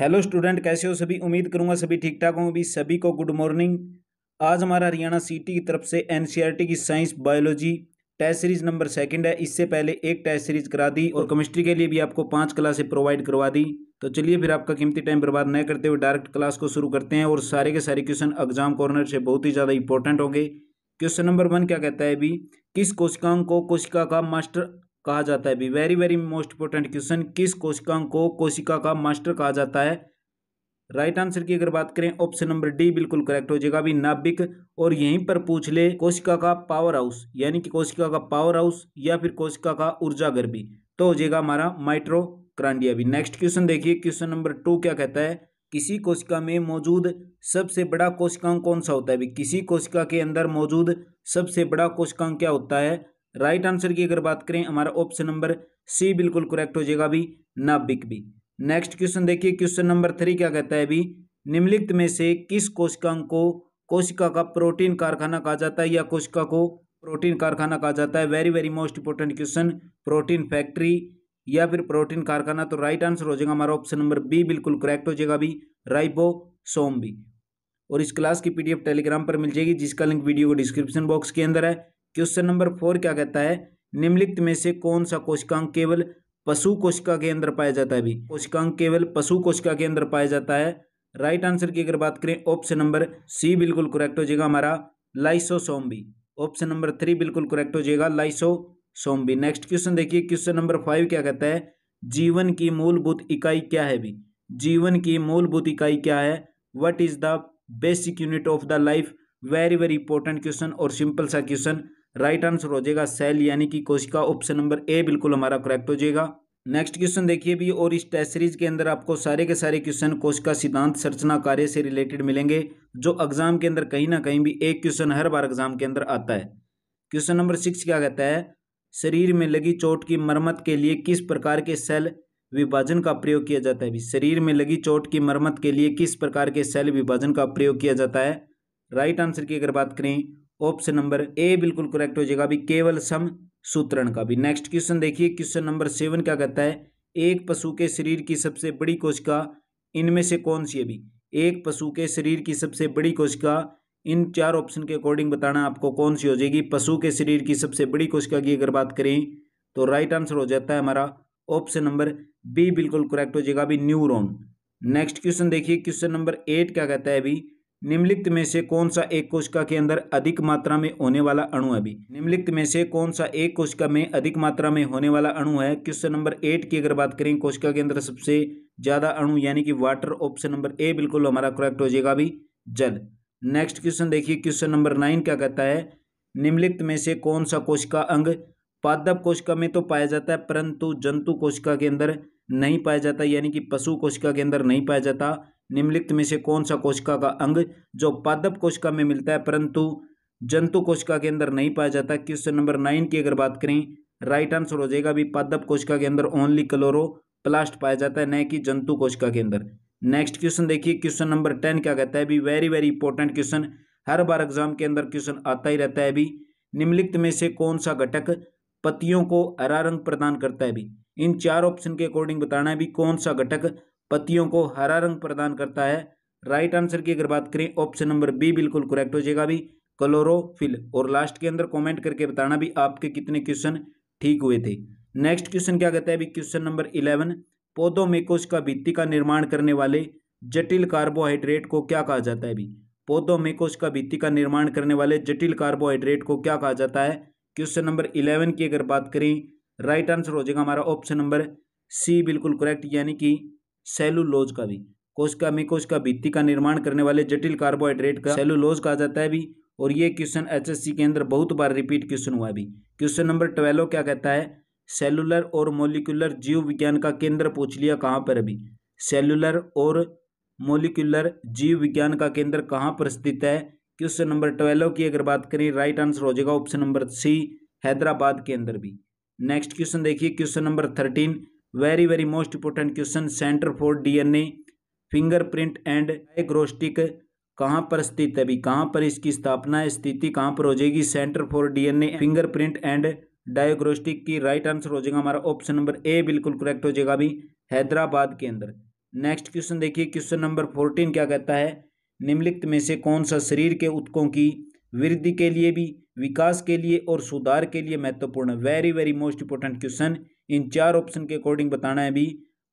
hello student कैसे हो सभी उम्मीद करूंगा सभी ठीक ठाक होंगे भी सभी को गुड मॉर्निंग आज हमारा हरियाणा सिटी e की तरफ से एनसीईआरटी e की science biology test series number second है इससे पहले एक टेस्ट सीरीज करा दी और केमिस्ट्री के लिए भी आपको पांच क्लासें प्रोवाइड करवा दी तो चलिए फिर आपका कीमती टाइम बर्बाद न करते हुए डायरेक्ट क्लास को शुरू करते हैं और सारे के सारे क्वेश्चन एग्जाम कॉर्नर से बहुत ही ज़्यादा इंपॉर्टेंट होंगे क्वेश्चन नंबर वन क्या कहता है अभी किस कोशिकाओं को कोशिका का मास्टर कहा जाता है very very most important question किस कोशिकाओं को कोशिका का मास्टर कहा जाता है राइट right आंसर की अगर बात करें ऑप्शन नंबर डी बिल्कुल करेक्ट हो जाएगा अभी नाभिक और यहीं पर पूछ ले कोशिका का पावर हाउस यानी कि कोशिका का पावर हाउस या फिर कोशिका का ऊर्जा गर्भी तो हो जाएगा हमारा क्रांडिया भी नेक्स्ट क्वेश्चन देखिए क्वेश्चन नंबर टू क्या कहता है किसी कोशिका में मौजूद सबसे बड़ा कोशिकांग कौन सा होता है भी किसी कोशिका के अंदर मौजूद सबसे बड़ा कोशिकांग क्या होता है राइट आंसर की अगर बात करें हमारा ऑप्शन नंबर सी बिल्कुल करेक्ट हो जाएगा भी नाभिक भी नेक्स्ट क्वेश्चन देखिए क्वेश्चन नंबर थ्री क्या कहता है भी निम्नलिखित में से किस कोशिकांग को कोशिका का प्रोटीन कारखाना कहा जाता है या कोशिका को प्रोटीन कारखाना कहा जाता है very very most important question protein factory या फिर प्रोटीन कारखाना तो राइट आंसर हो जाएगा हमारा ऑप्शन नंबर बी बिल्कुल करेक्ट हो जाएगा भी राइपो सोम भी और इस क्लास की पीडीएफ टेलीग्राम पर मिल जाएगी जिसका लिंक वीडियो को डिस्क्रिप्शन बॉक्स के अंदर है क्वेश्चन नंबर फोर क्या कहता है निम्नलिखित में से कौन सा कोशिकांग केवल पशु कोशिका के अंदर पाया जाता है कोशिकांग केवल पशु कोशिका के अंदर पाया जाता है राइट आंसर की अगर बात करें ऑप्शन नंबर सी बिल्कुल करेक्ट हो जाएगा हमारा लाइसोसोम ऑप्शन नंबर थ्री बिल्कुल करेक्ट हो जाएगा लाइसोसोम नेक्स्ट क्वेश्चन देखिए क्वेश्चन नंबर फाइव क्या कहता है जीवन की मूलभूत इकाई क्या है भी जीवन की मूलभूत इकाई क्या है what is the basic unit of the life very very important question और सिंपल सा क्वेश्चन राइट आंसर हो जाएगा सेल यानी कि कोशिका ऑप्शन नंबर ए बिल्कुल हमारा करेक्ट हो जाएगा नेक्स्ट क्वेश्चन देखिए भी और इस टेस्ट सीरीज के अंदर आपको सारे के सारे क्वेश्चन कोशिका सिद्धांत संरचना कार्य से रिलेटेड मिलेंगे जो एग्जाम के अंदर कहीं ना कहीं भी एक क्वेश्चन हर बार एग्जाम के अंदर आता है क्वेश्चन नंबर सिक्स क्या कहता है शरीर में लगी चोट की मरम्मत के लिए किस प्रकार के सेल विभाजन का प्रयोग किया जाता है भी शरीर में लगी चोट की मरम्मत के लिए किस प्रकार के सेल विभाजन का प्रयोग किया जाता है राइट आंसर की अगर बात करें ऑप्शन नंबर ए बिल्कुल करेक्ट हो जाएगा अभी केवल सम सूत्रण का भी नेक्स्ट क्वेश्चन देखिए क्वेश्चन नंबर सेवन क्या कहता है एक पशु के शरीर की सबसे बड़ी कोशिका इनमें से कौन सी अभी एक पशु के शरीर की सबसे बड़ी कोशिका इन चार ऑप्शन के अकॉर्डिंग बताना आपको कौन सी हो जाएगी पशु के शरीर की सबसे बड़ी कोशिका की अगर बात करें तो राइट आंसर हो जाता है हमारा ऑप्शन नंबर बी बिल्कुल करेक्ट हो जाएगा अभी न्यूरोन नेक्स्ट क्वेश्चन देखिए क्वेश्चन नंबर एट क्या कहता है अभी निम्नलिखित में से कौन सा एक कोशिका के अंदर अधिक मात्रा में होने वाला अणु है अभी निम्नलिखित में से कौन सा एक कोशिका में अधिक मात्रा में होने वाला अणु है क्वेश्चन नंबर एट की अगर बात करें कोशिका के अंदर सबसे ज्यादा अणु यानी कि वाटर ऑप्शन नंबर ए बिल्कुल हमारा करेक्ट हो जाएगा अभी जल नेक्स्ट क्वेश्चन देखिए क्वेश्चन नंबर नाइन क्या कहता है निम्नलिखित में से कौन सा कोशिका अंग पादप कोशिका में तो पाया जाता है परंतु जंतु कोशिका के अंदर नहीं पाया जाता यानी कि पशु कोशिका के अंदर नहीं पाया जाता निम्नलिखित में से कौन सा कोशिका का अंग जो पादप कोशिका में मिलता है परंतु जंतु कोशिका के अंदर नहीं पाया जाता क्वेश्चन नंबर नाइन की अगर बात करें राइट आंसर हो जाएगा अभी पादप कोशिका के अंदर ओनली क्लोरो प्लास्ट पाया जाता है न कि जंतु कोशिका के अंदर नेक्स्ट क्वेश्चन देखिए क्वेश्चन नंबर टेन क्या कहता है अभी वेरी वेरी इंपॉर्टेंट क्वेश्चन हर बार एग्जाम के अंदर क्वेश्चन आता ही रहता है अभी निम्नलिखित में से कौन सा घटक पतियों को हरा रंग प्रदान करता है अभी इन चार ऑप्शन के अकॉर्डिंग बताना है भी कौन सा घटक पत्तियों को हरा रंग प्रदान करता है राइट आंसर की अगर बात करें ऑप्शन नंबर बी बिल्कुल करेक्ट हो जाएगा भी क्लोरोफिल और लास्ट के अंदर कमेंट करके बताना भी आपके कितने क्वेश्चन ठीक हुए थे नेक्स्ट क्वेश्चन क्या कहता है अभी क्वेश्चन नंबर इलेवन पौधों में कोशिका भित्ति का निर्माण करने वाले जटिल कार्बोहाइड्रेट को क्या कहा जाता है अभी पौधों में कोशिका भित्ति का निर्माण करने वाले जटिल कार्बोहाइड्रेट को क्या कहा जाता है क्वेश्चन नंबर इलेवन की अगर बात करें राइट आंसर हो जाएगा हमारा ऑप्शन नंबर सी बिल्कुल करेक्ट यानी कि सेलुलोज का भी कोशिका में का भित्ति का निर्माण करने वाले जटिल कार्बोहाइड्रेट का सेलुलोज कहा जाता है भी और ये क्वेश्चन एचएससी के अंदर बहुत बार रिपीट क्वेश्चन हुआ भी क्वेश्चन नंबर ट्वेल्व क्या कहता है सेलुलर और मोलिकुलर जीव विज्ञान का केंद्र पूछ लिया कहाँ पर अभी सेलुलर और मोलिकुलर जीव विज्ञान का केंद्र कहाँ पर स्थित है क्वेश्चन नंबर ट्वेल्व की अगर बात करें राइट आंसर हो जाएगा ऑप्शन नंबर सी हैदराबाद के अंदर भी नेक्स्ट क्वेश्चन देखिए question number thirteen very very most important question centre for DNA fingerprint and diagnostic कहाँ पर स्थित है अभी कहाँ पर इसकी स्थापना स्थिति कहाँ पर हो जाएगी centre for DNA fingerprint and diagnostic की राइट आंसर हो जाएगा हमारा ऑप्शन नंबर ए बिल्कुल करेक्ट हो जाएगा अभी हैदराबाद के अंदर नेक्स्ट क्वेश्चन देखिए क्वेश्चन नंबर फोर्टीन क्या कहता है निम्नलिखित में से कौन सा शरीर के उत्कों की वृद्धि के लिए भी विकास के लिए और सुधार के लिए महत्वपूर्ण है very very most important question इन चार ऑप्शन के अकॉर्डिंग बताना है भी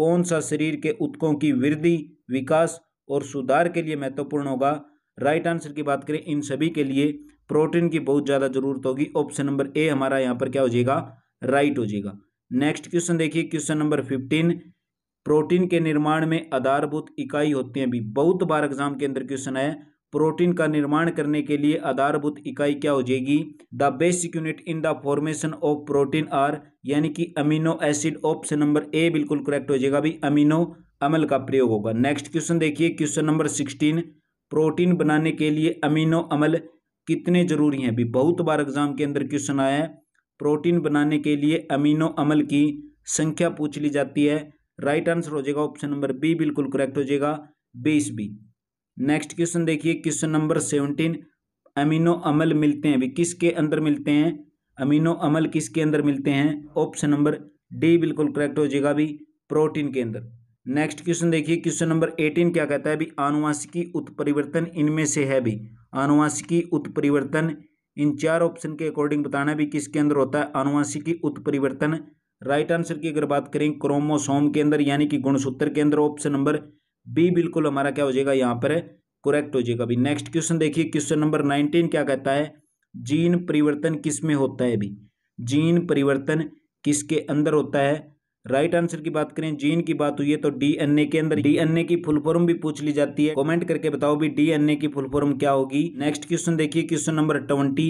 कौन सा शरीर के उत्कों की वृद्धि विकास और सुधार के लिए महत्वपूर्ण होगा राइट आंसर की बात करें इन सभी के लिए प्रोटीन की बहुत ज़्यादा जरूरत होगी ऑप्शन नंबर ए हमारा यहाँ पर क्या हो जाएगा राइट हो जाएगा नेक्स्ट क्वेश्चन देखिए क्वेश्चन नंबर फिफ्टीन प्रोटीन के निर्माण में आधारभूत इकाई होती है भी बहुत बार एग्जाम के अंदर क्वेश्चन आया प्रोटीन का निर्माण करने के लिए आधारभूत इकाई क्या हो जाएगी the basic unit in the formation of protein are यानी कि amino acid option number A बिल्कुल करेक्ट हो जाएगा अभी अमीनो अमल का प्रयोग होगा नेक्स्ट क्वेश्चन देखिए क्वेश्चन नंबर सिक्सटीन प्रोटीन बनाने के लिए अमीनो अमल कितने जरूरी हैं भी बहुत बार एग्जाम के अंदर क्वेश्चन आया है प्रोटीन बनाने के लिए अमीनो अमल की संख्या पूछ ली जाती है राइट आंसर हो जाएगा ऑप्शन नंबर बी बिल्कुल करेक्ट हो जाएगा बीस बी नेक्स्ट क्वेश्चन देखिए क्वेश्चन नंबर सेवनटीन अमीनो अमल मिलते हैं अभी किसके अंदर मिलते हैं अमीनो अमल किसके अंदर मिलते हैं ऑप्शन नंबर डी बिल्कुल करेक्ट हो जाएगा अभी प्रोटीन के अंदर नेक्स्ट क्वेश्चन देखिए क्वेश्चन नंबर एटीन क्या कहता है अभी आनुवांशिकी उत्परिवर्तन इनमें से है भी आनुवांशिकी उत्परिवर्तन इन चार ऑप्शन के अकॉर्डिंग बताना भी किसके अंदर होता है आनुवांशिकी उत्परिवर्तन राइट आंसर की अगर बात करें क्रोमोसोम के अंदर यानी कि गुणसूत्र के अंदर ऑप्शन नंबर बी बिल्कुल हमारा क्या हो जाएगा यहाँ पर करेक्ट हो जाएगा अभी नेक्स्ट क्वेश्चन देखिए क्वेश्चन नंबर नाइनटीन क्या कहता है जीन परिवर्तन किस में होता है अभी जीन परिवर्तन किसके अंदर होता है राइट right आंसर की बात करें जीन की बात हुई है तो डीएनए के अंदर डीएनए की फुल फॉर्म भी पूछ ली जाती है कमेंट करके बताओ भी डीएनए की फुल फॉर्म क्या होगी नेक्स्ट क्वेश्चन देखिए क्वेश्चन नंबर ट्वेंटी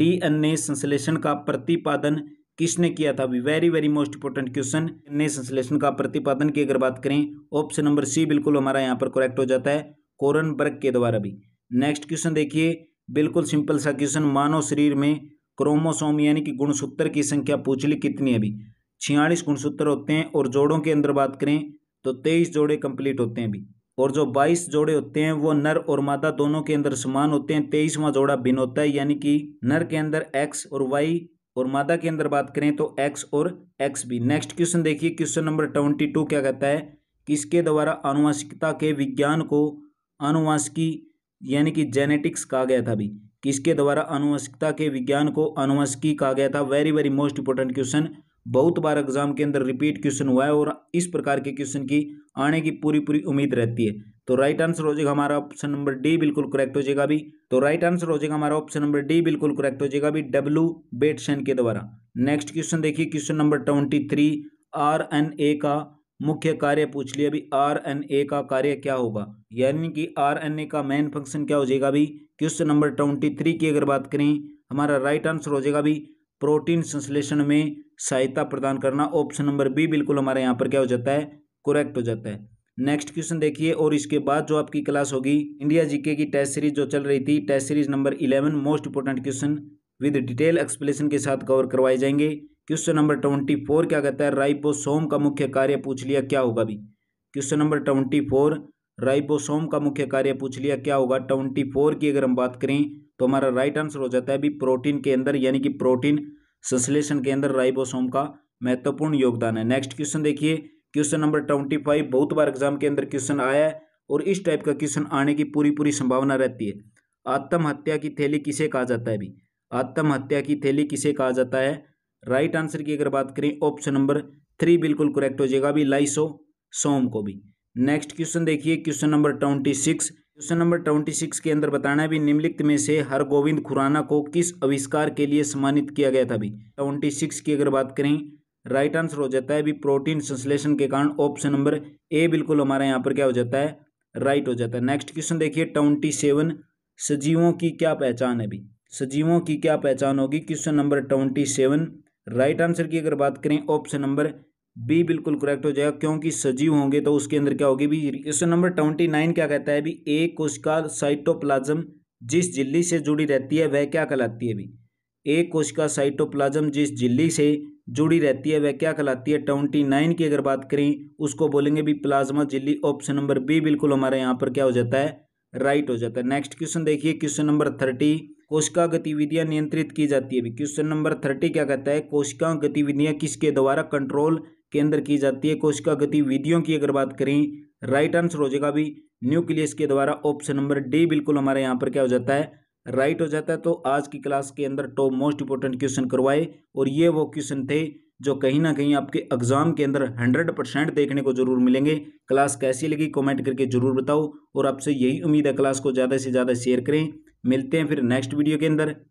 डीएनए संश्लेषण का प्रतिपादन किसने किया था भी very very most important question ने संश्लेषण का प्रतिपादन की अगर बात करें ऑप्शन नंबर सी बिल्कुल हमारा यहाँ पर करेक्ट हो जाता है कोरन बर्ग के द्वारा भी नेक्स्ट क्वेश्चन देखिए बिल्कुल सिंपल सा क्वेश्चन मानव शरीर में क्रोमोसोम यानी कि गुणसूत्र की संख्या पूछ ली कितनी अभी छियालीस गुणसूत्र होते हैं और जोड़ों के अंदर बात करें तो तेईस जोड़े कंप्लीट होते हैं अभी और जो बाईस जोड़े होते हैं वो नर और मादा दोनों के अंदर समान होते हैं तेईसवां जोड़ा भिन्न होता है यानी कि नर के अंदर एक्स और वाई और मादा के अंदर बात करें तो एक्स और एक्स बी नेक्स्ट क्वेश्चन देखिए क्वेश्चन नंबर ट्वेंटी टू क्या कहता है किसके द्वारा आनुवंशिकता के विज्ञान को आनुवांशिकी यानी कि जेनेटिक्स कहा गया था अभी किसके द्वारा आनुवंशिकता के विज्ञान को आनुवंशिकी कहा गया था very very most important question बहुत बार एग्जाम के अंदर रिपीट क्वेश्चन हुआ है और इस प्रकार के क्वेश्चन की आने की पूरी पूरी उम्मीद रहती है तो राइट आंसर हो जाएगा हमारा ऑप्शन नंबर डी बिल्कुल करेक्ट हो जाएगा अभी तो राइट आंसर हो जाएगा हमारा ऑप्शन नंबर डी बिल्कुल करेक्ट हो जाएगा अभी डब्ल्यू बेटसन के द्वारा नेक्स्ट क्वेश्चन देखिए question number twenty three R N A का मुख्य कार्य पूछ लिया अभी आर एन ए का कार्य क्या होगा यानी कि आर एन ए का मेन फंक्शन क्या हो जाएगा अभी क्वेश्चन नंबर ट्वेंटी थ्री की अगर बात करें हमारा राइट आंसर हो जाएगा अभी प्रोटीन संश्लेषण में सहायता प्रदान करना ऑप्शन नंबर बी बिल्कुल हमारे यहाँ पर क्या हो जाता है करेक्ट हो जाता है नेक्स्ट क्वेश्चन देखिए और इसके बाद जो आपकी क्लास होगी इंडिया जीके की टेस्ट सीरीज जो चल रही थी test series number eleven most important question with detail explanation के साथ कवर करवाए जाएंगे क्वेश्चन नंबर ट्वेंटी फोर क्या कहता है राइबोसोम का मुख्य कार्य पूछ लिया क्या होगा अभी question number twenty four ribosome का मुख्य कार्य पूछ लिया क्या होगा ट्वेंटी फोर की अगर हम बात करें तो हमारा राइट आंसर हो जाता है अभी प्रोटीन के अंदर यानी कि प्रोटीन संश्लेषण के अंदर राइबोसोम का महत्वपूर्ण योगदान है नेक्स्ट क्वेश्चन देखिए क्वेश्चन नंबर ट्वेंटी फाइव बहुत बार एग्जाम के अंदर क्वेश्चन आया है और इस टाइप का क्वेश्चन आने की पूरी पूरी संभावना रहती है आत्महत्या की थैली किसे कहा जाता है अभी आत्महत्या की थैली किसे कहा जाता है राइट आंसर की अगर बात करें ऑप्शन नंबर थ्री बिल्कुल करेक्ट हो जाएगा भी लाइसो सोम को भी नेक्स्ट क्वेश्चन देखिए question number twenty six question number twenty six के अंदर बताना है भी निम्नलिखित में से गोविंद खुराना को किस आविष्कार के लिए सम्मानित किया गया था भी ट्वेंटी सिक्स की अगर बात करें राइट आंसर हो जाता है भी प्रोटीन संश्लेषण के कारण ऑप्शन नंबर ए बिल्कुल हमारे यहाँ पर क्या हो जाता है राइट हो जाता है नेक्स्ट क्वेश्चन देखिए ट्वेंटी सेवन सजीवों की क्या पहचान है भी सजीवों की क्या पहचान होगी question number twenty seven right answer की अगर बात करें ऑप्शन नंबर बी बिल्कुल करेक्ट हो जाएगा क्योंकि सजीव होंगे तो उसके अंदर क्या होगी भी क्वेश्चन नंबर ट्वेंटी नाइन क्या कहता है भी ए कोशिका साइटोप्लाज्म जिस झिल्ली से जुड़ी रहती है वह क्या कहलाती है भी एक कोशिका साइटोप्लाज्म जिस झिल्ली से जुड़ी रहती है वह क्या कहलाती है ट्वेंटी नाइन की अगर बात करें उसको बोलेंगे भी प्लाज्मा झिल्ली ऑप्शन नंबर बी बिल्कुल हमारे यहाँ पर क्या हो जाता है राइट हो जाता है नेक्स्ट क्वेश्चन देखिए क्वेश्चन नंबर थर्टी कोशिका गतिविधियां नियंत्रित की जाती है क्वेश्चन नंबर थर्टी क्या कहता है कोशिका गतिविधियां किसके द्वारा कंट्रोल के अंदर की जाती है कोशिका गतिविधियों की अगर बात करें राइट आंसर हो जाएगा भी न्यूक्लियस के द्वारा ऑप्शन नंबर डी बिल्कुल हमारे यहाँ पर क्या हो जाता है राइट हो जाता है तो आज की क्लास के अंदर टॉप मोस्ट इंपॉर्टेंट क्वेश्चन करवाए और ये वो क्वेश्चन थे जो कहीं ना कहीं आपके एग्जाम के अंदर हंड्रेड परसेंट देखने को जरूर मिलेंगे क्लास कैसी लगी कमेंट करके जरूर बताओ और आपसे यही उम्मीद है क्लास को ज़्यादा से ज़्यादा शेयर करें मिलते हैं फिर नेक्स्ट वीडियो के अंदर